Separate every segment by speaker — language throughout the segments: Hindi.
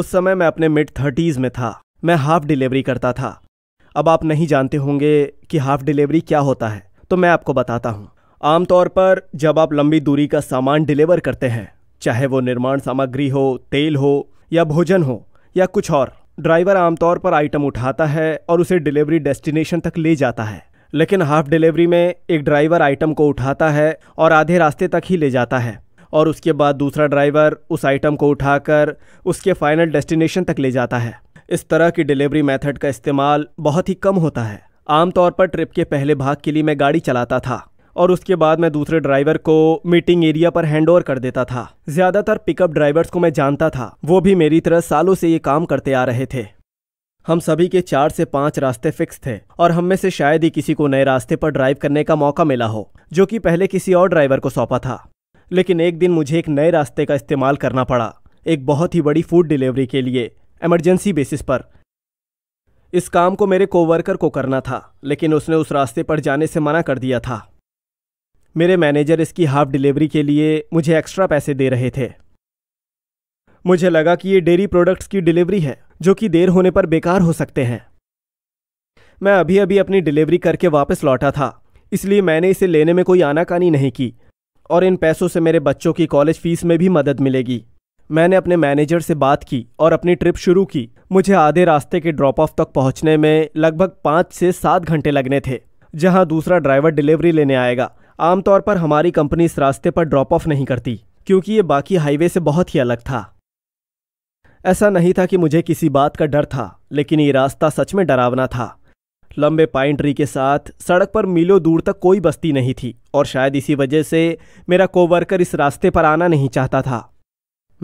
Speaker 1: उस समय मैं अपने मिड थर्टीज़ में था मैं हाफ़ डिलीवरी करता था अब आप नहीं जानते होंगे कि हाफ़ डिलीवरी क्या होता है तो मैं आपको बताता हूँ आमतौर पर जब आप लंबी दूरी का सामान डिलीवर करते हैं चाहे वो निर्माण सामग्री हो तेल हो या भोजन हो या कुछ और ड्राइवर आमतौर पर आइटम उठाता है और उसे डिलीवरी डेस्टिनेशन तक ले जाता है लेकिन हाफ डिलीवरी में एक ड्राइवर आइटम को उठाता है और आधे रास्ते तक ही ले जाता है और उसके बाद दूसरा ड्राइवर उस आइटम को उठाकर उसके फाइनल डेस्टिनेशन तक ले जाता है इस तरह की डिलीवरी मेथड का इस्तेमाल बहुत ही कम होता है आमतौर पर ट्रिप के पहले भाग के लिए मैं गाड़ी चलाता था और उसके बाद मैं दूसरे ड्राइवर को मीटिंग एरिया पर हैंड ओवर कर देता था ज़्यादातर पिकअप ड्राइवर्स को मैं जानता था वो भी मेरी तरह सालों से ये काम करते आ रहे थे हम सभी के चार से पांच रास्ते फिक्स थे और हम में से शायद ही किसी को नए रास्ते पर ड्राइव करने का मौका मिला हो जो कि पहले किसी और ड्राइवर को सौंपा था लेकिन एक दिन मुझे एक नए रास्ते का इस्तेमाल करना पड़ा एक बहुत ही बड़ी फूड डिलीवरी के लिए इमरजेंसी बेसिस पर इस काम को मेरे कोवर्कर को करना था लेकिन उसने उस रास्ते पर जाने से मना कर दिया था मेरे मैनेजर इसकी हाफ डिलीवरी के लिए मुझे एक्स्ट्रा पैसे दे रहे थे मुझे लगा कि ये डेयरी प्रोडक्ट्स की डिलीवरी है जो कि देर होने पर बेकार हो सकते हैं मैं अभी अभी अपनी डिलीवरी करके वापस लौटा था इसलिए मैंने इसे लेने में कोई आनाकानी नहीं की और इन पैसों से मेरे बच्चों की कॉलेज फीस में भी मदद मिलेगी मैंने अपने मैनेजर से बात की और अपनी ट्रिप शुरू की मुझे आधे रास्ते के ड्रॉप ऑफ तक पहुंचने में लगभग पाँच से सात घंटे लगने थे जहां दूसरा ड्राइवर डिलीवरी लेने आएगा आमतौर पर हमारी कंपनी इस रास्ते पर ड्रॉप ऑफ नहीं करती क्योंकि ये बाकी हाईवे से बहुत ही अलग था ऐसा नहीं था कि मुझे किसी बात का डर था लेकिन ये रास्ता सच में डरावना था लंबे पाइन ट्री के साथ सड़क पर मीलों दूर तक कोई बस्ती नहीं थी और शायद इसी वजह से मेरा कोवर्कर इस रास्ते पर आना नहीं चाहता था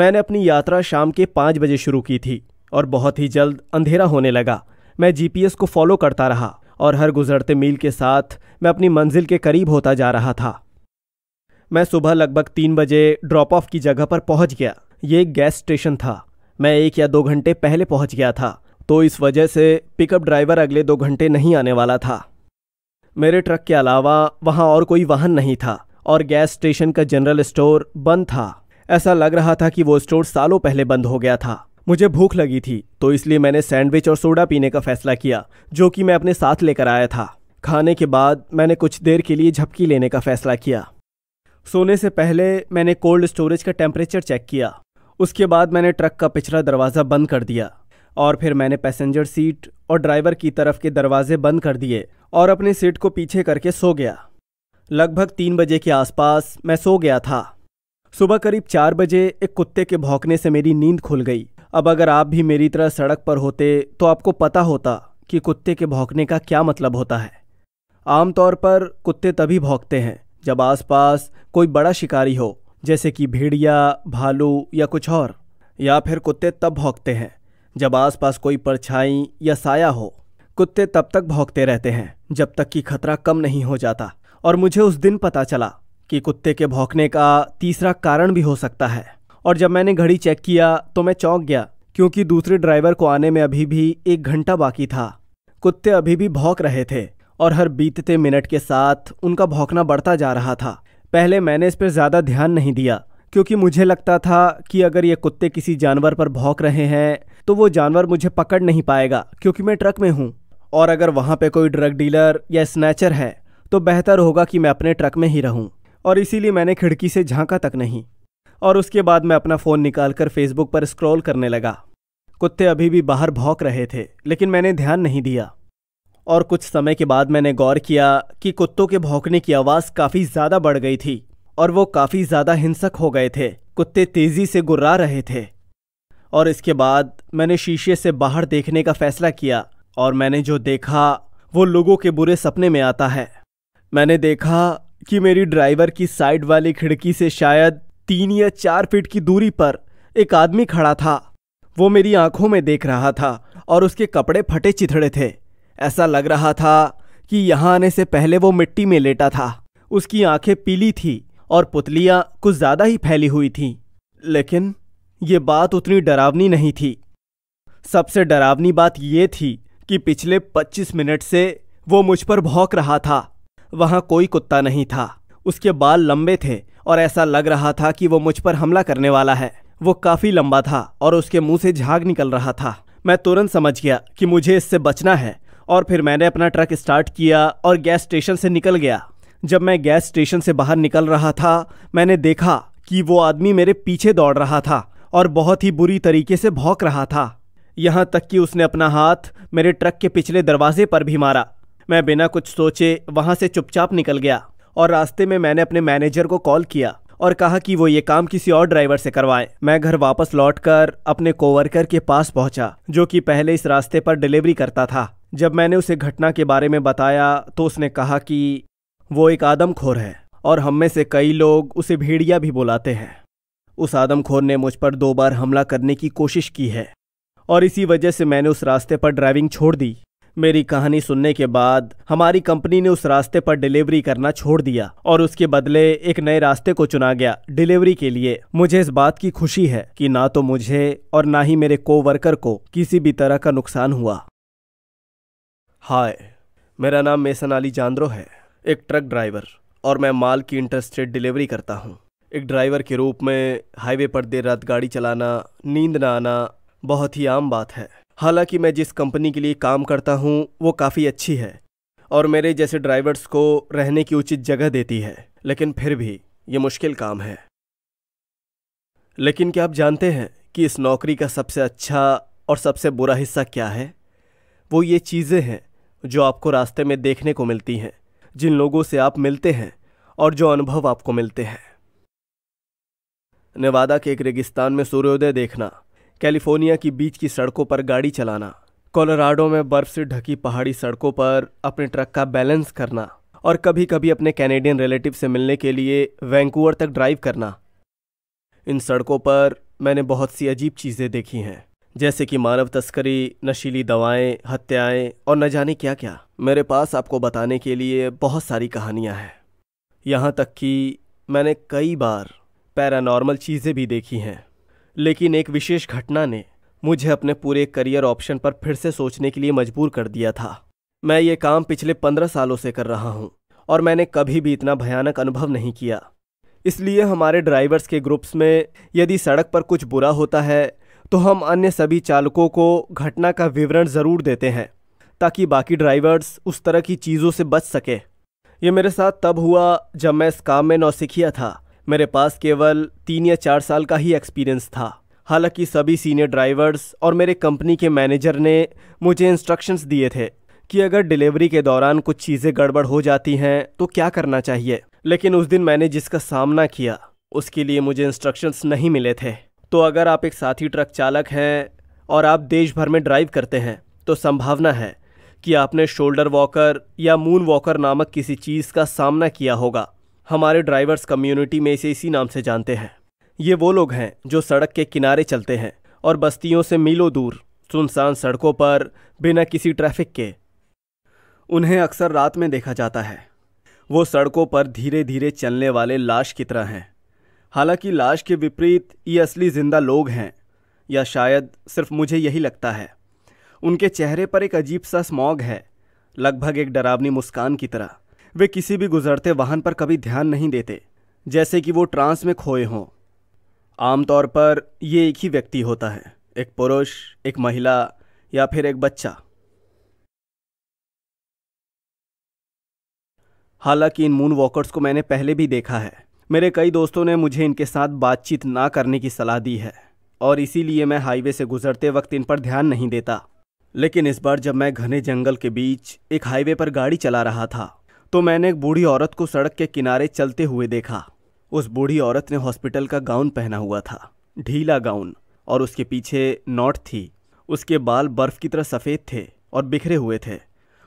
Speaker 1: मैंने अपनी यात्रा शाम के पाँच बजे शुरू की थी और बहुत ही जल्द अंधेरा होने लगा मैं जीपीएस को फॉलो करता रहा और हर गुजरते मील के साथ मैं अपनी मंजिल के करीब होता जा रहा था मैं सुबह लगभग तीन बजे ड्रॉप ऑफ की जगह पर पहुंच गया ये एक गैस स्टेशन था मैं एक या दो घंटे पहले पहुंच गया था तो इस वजह से पिकअप ड्राइवर अगले दो घंटे नहीं आने वाला था मेरे ट्रक के अलावा वहां और कोई वाहन नहीं था और गैस स्टेशन का जनरल स्टोर बंद था ऐसा लग रहा था कि वो स्टोर सालों पहले बंद हो गया था मुझे भूख लगी थी तो इसलिए मैंने सैंडविच और सोडा पीने का फैसला किया जो कि मैं अपने साथ लेकर आया था खाने के बाद मैंने कुछ देर के लिए झपकी लेने का फैसला किया सोने से पहले मैंने कोल्ड स्टोरेज का टेम्परेचर चेक किया उसके बाद मैंने ट्रक का पिछला दरवाज़ा बंद कर दिया और फिर मैंने पैसेंजर सीट और ड्राइवर की तरफ के दरवाजे बंद कर दिए और अपने सीट को पीछे करके सो गया लगभग तीन बजे के आसपास मैं सो गया था सुबह करीब चार बजे एक कुत्ते के भौंकने से मेरी नींद खुल गई अब अगर आप भी मेरी तरह सड़क पर होते तो आपको पता होता कि कुत्ते के भौंकने का क्या मतलब होता है आमतौर पर कुत्ते तभी भौंकते हैं जब आसपास कोई बड़ा शिकारी हो जैसे कि भेड़िया भालू या कुछ और या फिर कुत्ते तब भौंकते हैं जब आसपास कोई परछाई या साया हो कुत्ते तब तक भौंकते रहते हैं जब तक कि खतरा कम नहीं हो जाता और मुझे उस दिन पता चला कि कुत्ते के भौंकने का तीसरा कारण भी हो सकता है और जब मैंने घड़ी चेक किया तो मैं चौंक गया क्योंकि दूसरे ड्राइवर को आने में अभी भी एक घंटा बाकी था कुत्ते अभी भी भौंक रहे थे और हर बीतते मिनट के साथ उनका भौंकना बढ़ता जा रहा था पहले मैंने इस पर ज़्यादा ध्यान नहीं दिया क्योंकि मुझे लगता था कि अगर ये कुत्ते किसी जानवर पर भौंक रहे हैं तो वो जानवर मुझे पकड़ नहीं पाएगा क्योंकि मैं ट्रक में हूँ और अगर वहाँ पे कोई ड्रग डीलर या स्नैचर है तो बेहतर होगा कि मैं अपने ट्रक में ही रहूँ और इसीलिए मैंने खिड़की से झांका तक नहीं और उसके बाद मैं अपना फ़ोन निकालकर फेसबुक पर स्क्रॉल करने लगा कुत्ते अभी भी बाहर भौंक रहे थे लेकिन मैंने ध्यान नहीं दिया और कुछ समय के बाद मैंने गौर किया कि कुत्तों के भौंकने की आवाज़ काफ़ी ज़्यादा बढ़ गई थी और वो काफ़ी ज़्यादा हिंसक हो गए थे कुत्ते तेज़ी से गुर्रा रहे थे और इसके बाद मैंने शीशे से बाहर देखने का फैसला किया और मैंने जो देखा वो लोगों के बुरे सपने में आता है मैंने देखा कि मेरी ड्राइवर की साइड वाली खिड़की से शायद तीन या चार फीट की दूरी पर एक आदमी खड़ा था वो मेरी आंखों में देख रहा था और उसके कपड़े फटे चिथड़े थे ऐसा लग रहा था कि यहाँ आने से पहले वो मिट्टी में लेटा था उसकी आंखें पीली थी और पुतलियाँ कुछ ज़्यादा ही फैली हुई थीं लेकिन ये बात उतनी डरावनी नहीं थी सबसे डरावनी बात ये थी कि पिछले 25 मिनट से वो मुझ पर भौंक रहा था वहां कोई कुत्ता नहीं था उसके बाल लंबे थे और ऐसा लग रहा था कि वो मुझ पर हमला करने वाला है वो काफी लंबा था और उसके मुंह से झाग निकल रहा था मैं तुरंत समझ गया कि मुझे इससे बचना है और फिर मैंने अपना ट्रक स्टार्ट किया और गैस स्टेशन से निकल गया जब मैं गैस स्टेशन से बाहर निकल रहा था मैंने देखा कि वो आदमी मेरे पीछे दौड़ रहा था और बहुत ही बुरी तरीके से भौंक रहा था यहाँ तक कि उसने अपना हाथ मेरे ट्रक के पिछले दरवाजे पर भी मारा मैं बिना कुछ सोचे वहां से चुपचाप निकल गया और रास्ते में मैंने अपने मैनेजर को कॉल किया और कहा कि वो ये काम किसी और ड्राइवर से करवाए मैं घर वापस लौटकर अपने कोवर्कर के पास पहुंचा जो कि पहले इस रास्ते पर डिलीवरी करता था जब मैंने उसे घटना के बारे में बताया तो उसने कहा कि वो एक आदमखोर है और हम में से कई लोग उसे भेड़िया भी बुलाते हैं उस आदमखोर ने मुझ पर दो बार हमला करने की कोशिश की है और इसी वजह से मैंने उस रास्ते पर ड्राइविंग छोड़ दी मेरी कहानी सुनने के बाद हमारी कंपनी ने उस रास्ते पर डिलीवरी करना छोड़ दिया और उसके बदले एक नए रास्ते को चुना गया डिलीवरी के लिए मुझे इस बात की खुशी है कि ना तो मुझे और ना ही मेरे कोवर्कर को किसी भी तरह का नुकसान हुआ हाय मेरा नाम मेसन अली जांद्रो है एक ट्रक ड्राइवर और मैं माल की इंटरस्टेड डिलीवरी करता हूँ एक ड्राइवर के रूप में हाईवे पर देर रात गाड़ी चलाना नींद ना आना बहुत ही आम बात है हालांकि मैं जिस कंपनी के लिए काम करता हूँ वो काफ़ी अच्छी है और मेरे जैसे ड्राइवर्स को रहने की उचित जगह देती है लेकिन फिर भी ये मुश्किल काम है लेकिन क्या आप जानते हैं कि इस नौकरी का सबसे अच्छा और सबसे बुरा हिस्सा क्या है वो ये चीज़ें हैं जो आपको रास्ते में देखने को मिलती हैं जिन लोगों से आप मिलते हैं और जो अनुभव आपको मिलते हैं नेवादा के एक रेगिस्तान में सूर्योदय देखना कैलिफोर्निया की बीच की सड़कों पर गाड़ी चलाना कोलोराडो में बर्फ से ढकी पहाड़ी सड़कों पर अपने ट्रक का बैलेंस करना और कभी कभी अपने कैनेडियन रिलेटिव से मिलने के लिए वैंकूवर तक ड्राइव करना इन सड़कों पर मैंने बहुत सी अजीब चीज़ें देखी हैं जैसे कि मानव तस्करी नशीली दवाएं, हत्याएं और न जाने क्या क्या मेरे पास आपको बताने के लिए बहुत सारी कहानियां हैं यहाँ तक कि मैंने कई बार पैरानॉर्मल चीज़ें भी देखी हैं लेकिन एक विशेष घटना ने मुझे अपने पूरे करियर ऑप्शन पर फिर से सोचने के लिए मजबूर कर दिया था मैं ये काम पिछले पंद्रह सालों से कर रहा हूँ और मैंने कभी भी इतना भयानक अनुभव नहीं किया इसलिए हमारे ड्राइवर्स के ग्रुप्स में यदि सड़क पर कुछ बुरा होता है तो हम अन्य सभी चालकों को घटना का विवरण ज़रूर देते हैं ताकि बाकी ड्राइवर्स उस तरह की चीज़ों से बच सके ये मेरे साथ तब हुआ जब मैं इस काम में नौसिखिया था मेरे पास केवल तीन या चार साल का ही एक्सपीरियंस था हालांकि सभी सीनियर ड्राइवर्स और मेरे कंपनी के मैनेजर ने मुझे इंस्ट्रक्शंस दिए थे कि अगर डिलीवरी के दौरान कुछ चीज़ें गड़बड़ हो जाती हैं तो क्या करना चाहिए लेकिन उस दिन मैंने जिसका सामना किया उसके लिए मुझे इंस्ट्रक्शंस नहीं मिले थे तो अगर आप एक साथी ट्रक चालक हैं और आप देश भर में ड्राइव करते हैं तो संभावना है कि आपने शोल्डर वॉकर या मून वॉकर नामक किसी चीज़ का सामना किया होगा हमारे ड्राइवर्स कम्युनिटी में इसे इसी नाम से जानते हैं ये वो लोग हैं जो सड़क के किनारे चलते हैं और बस्तियों से मीलों दूर सुनसान सड़कों पर बिना किसी ट्रैफिक के उन्हें अक्सर रात में देखा जाता है वो सड़कों पर धीरे धीरे चलने वाले लाश की तरह हैं हालांकि लाश के विपरीत ये असली जिंदा लोग हैं या शायद सिर्फ मुझे यही लगता है उनके चेहरे पर एक अजीब सा स्मॉग है लगभग एक डरावनी मुस्कान की तरह वे किसी भी गुजरते वाहन पर कभी ध्यान नहीं देते जैसे कि वो ट्रांस में खोए हों आमतौर पर ये एक ही व्यक्ति होता है एक पुरुष एक महिला या फिर एक बच्चा हालांकि इन मून वॉकर्स को मैंने पहले भी देखा है मेरे कई दोस्तों ने मुझे इनके साथ बातचीत ना करने की सलाह दी है और इसीलिए मैं हाईवे से गुजरते वक्त इन पर ध्यान नहीं देता लेकिन इस बार जब मैं घने जंगल के बीच एक हाईवे पर गाड़ी चला रहा था तो मैंने एक बूढ़ी औरत को सड़क के किनारे चलते हुए देखा उस बूढ़ी औरत ने हॉस्पिटल का गाउन पहना हुआ था ढीला गाउन और उसके पीछे नॉट थी उसके बाल बर्फ की तरह सफ़ेद थे और बिखरे हुए थे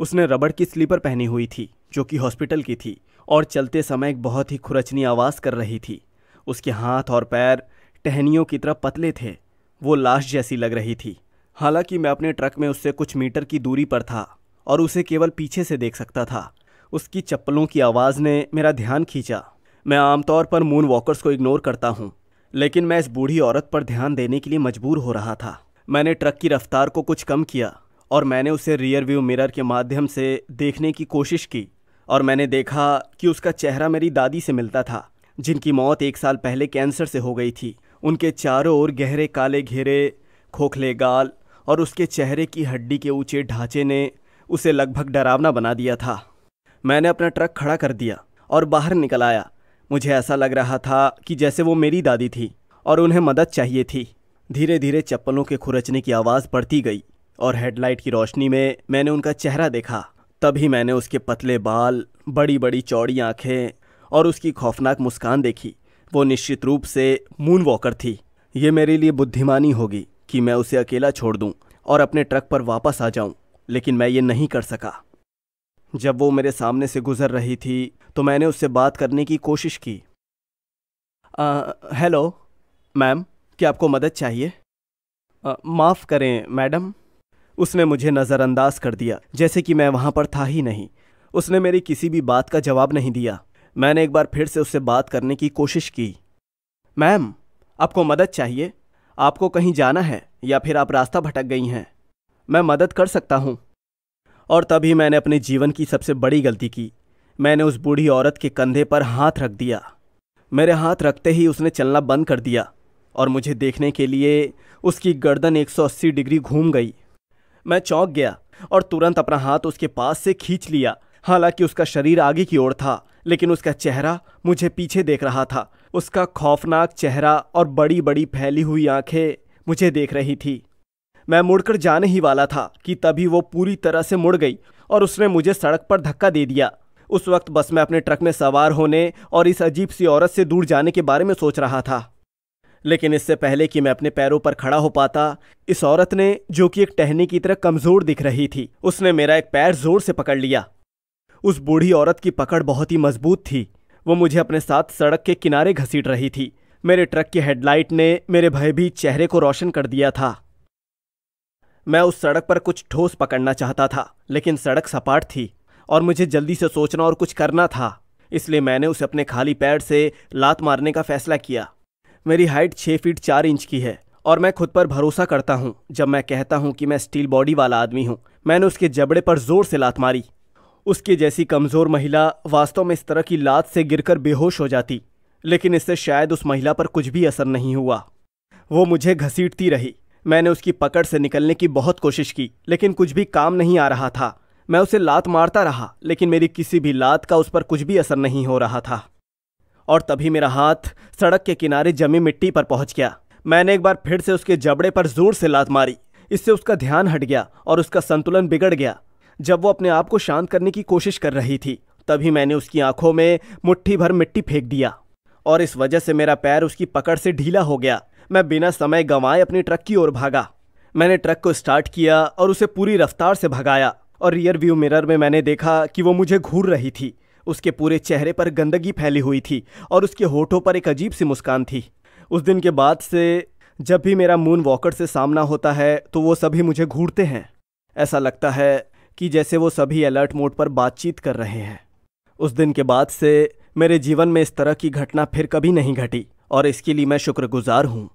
Speaker 1: उसने रबड़ की स्लीपर पहनी हुई थी जो कि हॉस्पिटल की थी और चलते समय एक बहुत ही खुरचनी आवाज़ कर रही थी उसके हाथ और पैर टहनियों की तरह पतले थे वो लाश जैसी लग रही थी हालांकि मैं अपने ट्रक में उससे कुछ मीटर की दूरी पर था और उसे केवल पीछे से देख सकता था उसकी चप्पलों की आवाज़ ने मेरा ध्यान खींचा मैं आमतौर पर मून वॉकर्स को इग्नोर करता हूँ लेकिन मैं इस बूढ़ी औरत पर ध्यान देने के लिए मजबूर हो रहा था मैंने ट्रक की रफ्तार को कुछ कम किया और मैंने उसे रियर व्यू मिरर के माध्यम से देखने की कोशिश की और मैंने देखा कि उसका चेहरा मेरी दादी से मिलता था जिनकी मौत एक साल पहले कैंसर से हो गई थी उनके चारों ओर गहरे काले घेरे खोखले गाल और उसके चेहरे की हड्डी के ऊंचे ढांचे ने उसे लगभग डरावना बना दिया था मैंने अपना ट्रक खड़ा कर दिया और बाहर निकल आया मुझे ऐसा लग रहा था कि जैसे वो मेरी दादी थी और उन्हें मदद चाहिए थी धीरे धीरे चप्पलों के खुरचने की आवाज़ बढ़ती गई और हेडलाइट की रोशनी में मैंने उनका चेहरा देखा तभी मैंने उसके पतले बाल बड़ी बड़ी चौड़ी आँखें और उसकी खौफनाक मुस्कान देखी वो निश्चित रूप से मून वॉकर थी ये मेरे लिए बुद्धिमानी होगी कि मैं उसे अकेला छोड़ दूँ और अपने ट्रक पर वापस आ जाऊँ लेकिन मैं ये नहीं कर सका जब वो मेरे सामने से गुजर रही थी तो मैंने उससे बात करने की कोशिश की हेलो मैम क्या आपको मदद चाहिए माफ़ करें मैडम उसने मुझे नज़रअंदाज कर दिया जैसे कि मैं वहाँ पर था ही नहीं उसने मेरी किसी भी बात का जवाब नहीं दिया मैंने एक बार फिर से उससे बात करने की कोशिश की मैम आपको मदद चाहिए आपको कहीं जाना है या फिर आप रास्ता भटक गई हैं मैं मदद कर सकता हूँ और तभी मैंने अपने जीवन की सबसे बड़ी गलती की मैंने उस बूढ़ी औरत के कंधे पर हाथ रख दिया मेरे हाथ रखते ही उसने चलना बंद कर दिया और मुझे देखने के लिए उसकी गर्दन 180 डिग्री घूम गई मैं चौंक गया और तुरंत अपना हाथ उसके पास से खींच लिया हालांकि उसका शरीर आगे की ओर था लेकिन उसका चेहरा मुझे पीछे देख रहा था उसका खौफनाक चेहरा और बड़ी बड़ी फैली हुई आंखें मुझे देख रही थी मैं मुड़कर जाने ही वाला था कि तभी वो पूरी तरह से मुड़ गई और उसने मुझे सड़क पर धक्का दे दिया उस वक्त बस मैं अपने ट्रक में सवार होने और इस अजीब सी औरत से दूर जाने के बारे में सोच रहा था लेकिन इससे पहले कि मैं अपने पैरों पर खड़ा हो पाता इस औरत ने जो कि एक टहनी की तरह कमजोर दिख रही थी उसने मेरा एक पैर जोर से पकड़ लिया उस बूढ़ी औरत की पकड़ बहुत ही मजबूत थी वो मुझे अपने साथ सड़क के किनारे घसीट रही थी मेरे ट्रक की हेडलाइट ने मेरे भयभीत चेहरे को रोशन कर दिया था मैं उस सड़क पर कुछ ठोस पकड़ना चाहता था लेकिन सड़क सपाट थी और मुझे जल्दी से सोचना और कुछ करना था इसलिए मैंने उसे अपने खाली पैर से लात मारने का फैसला किया मेरी हाइट छः फीट चार इंच की है और मैं खुद पर भरोसा करता हूँ जब मैं कहता हूँ कि मैं स्टील बॉडी वाला आदमी हूँ मैंने उसके जबड़े पर जोर से लात मारी उसकी जैसी कमज़ोर महिला वास्तव में इस तरह की लात से गिरकर बेहोश हो जाती लेकिन इससे शायद उस महिला पर कुछ भी असर नहीं हुआ वो मुझे घसीटती रही मैंने उसकी पकड़ से निकलने की बहुत कोशिश की लेकिन कुछ भी काम नहीं आ रहा था मैं उसे लात मारता रहा लेकिन मेरी किसी भी लात का उस पर कुछ भी असर नहीं हो रहा था और तभी मेरा हाथ सड़क के किनारे जमी मिट्टी पर पहुंच गया मैंने एक बार फिर से उसके जबड़े पर जोर से लात मारी इससे उसका ध्यान हट गया और उसका संतुलन बिगड़ गया जब वो अपने आप को शांत करने की कोशिश कर रही थी तभी मैंने उसकी आंखों में मुट्ठी भर मिट्टी फेंक दिया और इस वजह से मेरा पैर उसकी पकड़ से ढीला हो गया मैं बिना समय गंवाए अपनी ट्रक की ओर भागा मैंने ट्रक को स्टार्ट किया और उसे पूरी रफ्तार से भगाया और रियर व्यू मिरर में मैंने देखा कि वो मुझे घूर रही थी उसके पूरे चेहरे पर गंदगी फैली हुई थी और उसके होठों पर एक अजीब सी मुस्कान थी उस दिन के बाद से जब भी मेरा मून वॉकर से सामना होता है तो वो सभी मुझे घूरते हैं ऐसा लगता है कि जैसे वो सभी अलर्ट मोड पर बातचीत कर रहे हैं उस दिन के बाद से मेरे जीवन में इस तरह की घटना फिर कभी नहीं घटी और इसके लिए मैं शुक्रगुजार हूँ